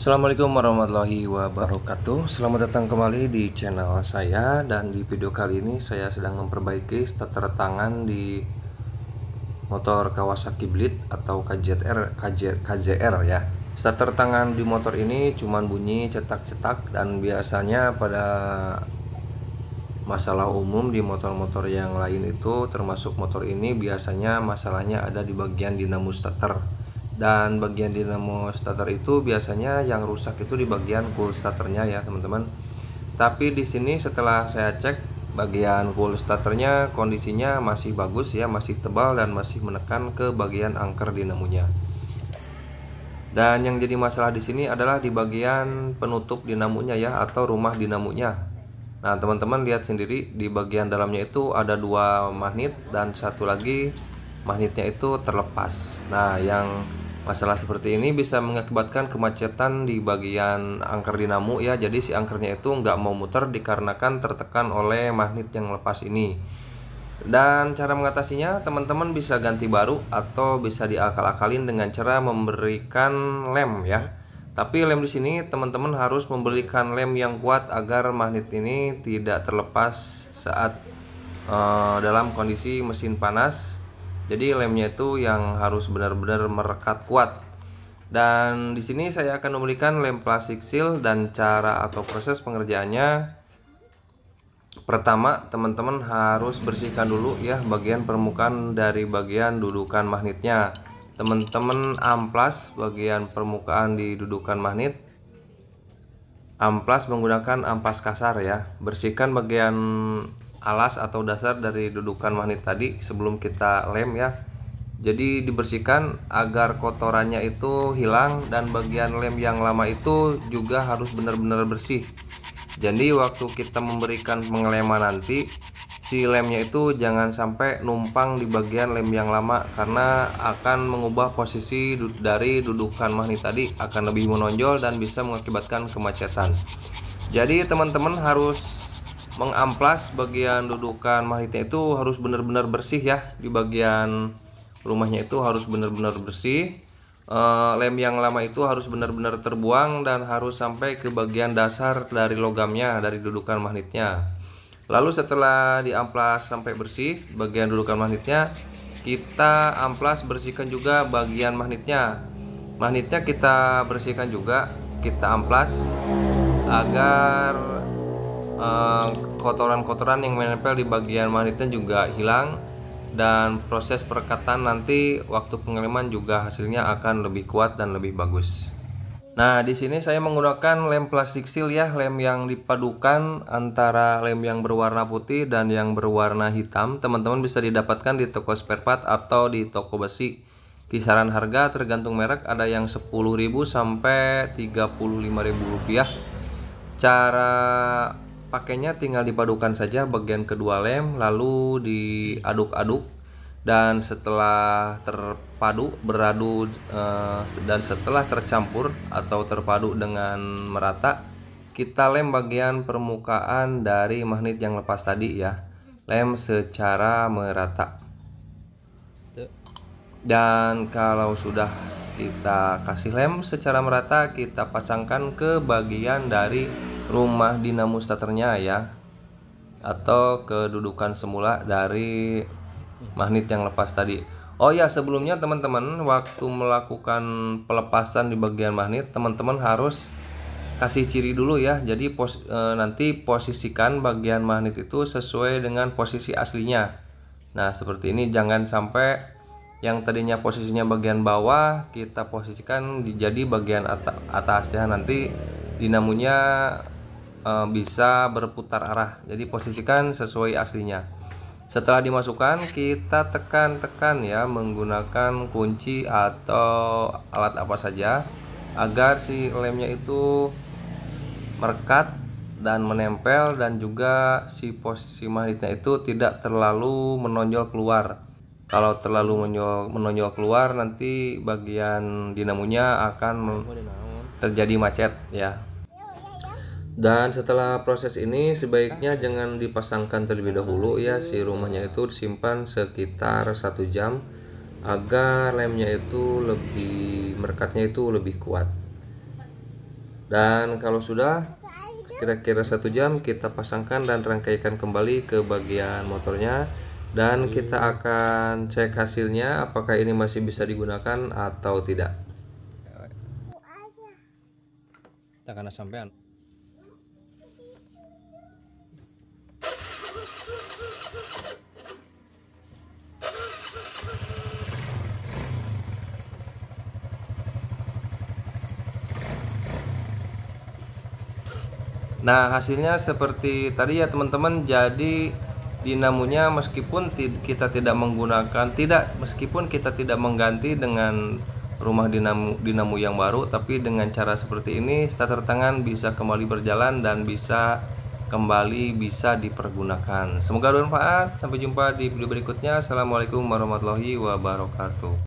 Assalamualaikum warahmatullahi wabarakatuh Selamat datang kembali di channel saya Dan di video kali ini saya sedang memperbaiki starter tangan di motor Kawasaki Blitz atau KJR, KJ, KJR ya Starter tangan di motor ini cuma bunyi cetak-cetak Dan biasanya pada masalah umum di motor-motor yang lain itu termasuk motor ini biasanya masalahnya ada di bagian dinamo starter dan bagian dinamo starter itu biasanya yang rusak itu di bagian cool starternya ya teman-teman tapi di sini setelah saya cek bagian cool starternya kondisinya masih bagus ya masih tebal dan masih menekan ke bagian angker dinamonya dan yang jadi masalah di sini adalah di bagian penutup dinamonya ya atau rumah dinamonya nah teman-teman lihat sendiri di bagian dalamnya itu ada dua magnet dan satu lagi magnetnya itu terlepas nah yang Masalah seperti ini bisa mengakibatkan kemacetan di bagian angker dinamo ya. Jadi si angkernya itu nggak mau muter dikarenakan tertekan oleh magnet yang lepas ini. Dan cara mengatasinya, teman-teman bisa ganti baru atau bisa diakal-akalin dengan cara memberikan lem ya. Tapi lem di sini teman-teman harus membelikan lem yang kuat agar magnet ini tidak terlepas saat uh, dalam kondisi mesin panas jadi lemnya itu yang harus benar-benar merekat kuat. Dan di sini saya akan memberikan lem plastik seal dan cara atau proses pengerjaannya. Pertama, teman-teman harus bersihkan dulu ya bagian permukaan dari bagian dudukan magnetnya. Teman-teman amplas bagian permukaan di dudukan magnet. Amplas menggunakan amplas kasar ya. Bersihkan bagian alas atau dasar dari dudukan magnet tadi sebelum kita lem ya jadi dibersihkan agar kotorannya itu hilang dan bagian lem yang lama itu juga harus benar-benar bersih jadi waktu kita memberikan pengeleman nanti si lemnya itu jangan sampai numpang di bagian lem yang lama karena akan mengubah posisi dari dudukan magnet tadi akan lebih menonjol dan bisa mengakibatkan kemacetan jadi teman-teman harus mengamplas bagian dudukan magnetnya itu harus benar-benar bersih ya di bagian rumahnya itu harus benar-benar bersih e, lem yang lama itu harus benar-benar terbuang dan harus sampai ke bagian dasar dari logamnya dari dudukan magnetnya lalu setelah diamplas sampai bersih bagian dudukan magnetnya kita amplas bersihkan juga bagian magnetnya magnetnya kita bersihkan juga kita amplas agar Eh, kotoran-kotoran yang menempel di bagian magnetnya juga hilang dan proses perekatan nanti waktu pengeliman juga hasilnya akan lebih kuat dan lebih bagus. Nah, di sini saya menggunakan lem plastik seal ya, lem yang dipadukan antara lem yang berwarna putih dan yang berwarna hitam. Teman-teman bisa didapatkan di toko spare part atau di toko besi. Kisaran harga tergantung merek ada yang 10.000 sampai 35.000 rupiah. Cara pakainya tinggal dipadukan saja bagian kedua lem lalu diaduk-aduk dan setelah terpadu beradu eh, dan setelah tercampur atau terpadu dengan merata kita lem bagian permukaan dari magnet yang lepas tadi ya lem secara merata dan kalau sudah kita kasih lem secara merata kita pasangkan ke bagian dari rumah dinamo staternya ya atau kedudukan semula dari magnet yang lepas tadi oh ya sebelumnya teman-teman waktu melakukan pelepasan di bagian magnet teman-teman harus kasih ciri dulu ya jadi pos, e, nanti posisikan bagian magnet itu sesuai dengan posisi aslinya nah seperti ini jangan sampai yang tadinya posisinya bagian bawah kita posisikan jadi bagian atas ya nanti dinamonya e, eh, bisa berputar arah jadi posisikan sesuai aslinya setelah dimasukkan kita tekan-tekan ya menggunakan kunci atau alat apa saja agar si lemnya itu merekat dan menempel dan juga si posisi magnetnya itu tidak terlalu menonjol keluar kalau terlalu menonjol, menonjol keluar nanti bagian dinamonya akan terjadi macet ya dan setelah proses ini sebaiknya jangan dipasangkan terlebih dahulu ya si rumahnya itu disimpan sekitar satu jam agar lemnya itu lebih merekatnya itu lebih kuat dan kalau sudah kira-kira satu jam kita pasangkan dan rangkaikan kembali ke bagian motornya dan iya. kita akan cek hasilnya apakah ini masih bisa digunakan atau tidak. Kita karena sampean. Nah hasilnya seperti tadi ya teman-teman jadi dinamonya meskipun kita tidak menggunakan tidak meskipun kita tidak mengganti dengan rumah dinamo dinamo yang baru tapi dengan cara seperti ini starter tangan bisa kembali berjalan dan bisa kembali bisa dipergunakan semoga bermanfaat sampai jumpa di video berikutnya assalamualaikum warahmatullahi wabarakatuh